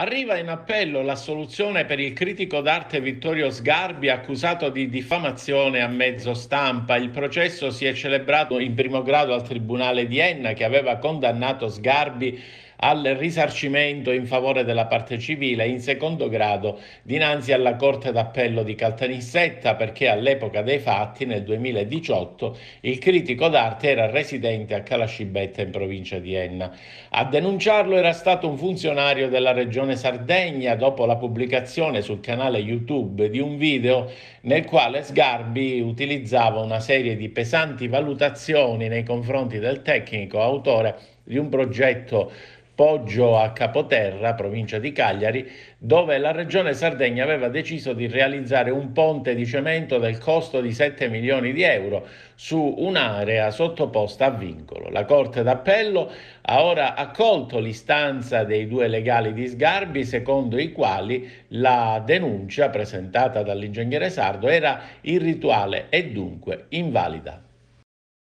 Arriva in appello la soluzione per il critico d'arte Vittorio Sgarbi accusato di diffamazione a mezzo stampa. Il processo si è celebrato in primo grado al Tribunale di Enna che aveva condannato Sgarbi al risarcimento in favore della parte civile in secondo grado dinanzi alla Corte d'Appello di Caltanissetta perché all'epoca dei fatti, nel 2018, il critico d'arte era residente a Calascibetta in provincia di Enna. A denunciarlo era stato un funzionario della regione Sardegna dopo la pubblicazione sul canale YouTube di un video nel quale Sgarbi utilizzava una serie di pesanti valutazioni nei confronti del tecnico autore di un progetto Poggio a Capoterra, provincia di Cagliari, dove la regione Sardegna aveva deciso di realizzare un ponte di cemento del costo di 7 milioni di euro su un'area sottoposta a vincolo. La Corte d'Appello ha ora accolto l'istanza dei due legali di Sgarbi, secondo i quali la denuncia presentata dall'ingegnere sardo era irrituale e dunque invalida.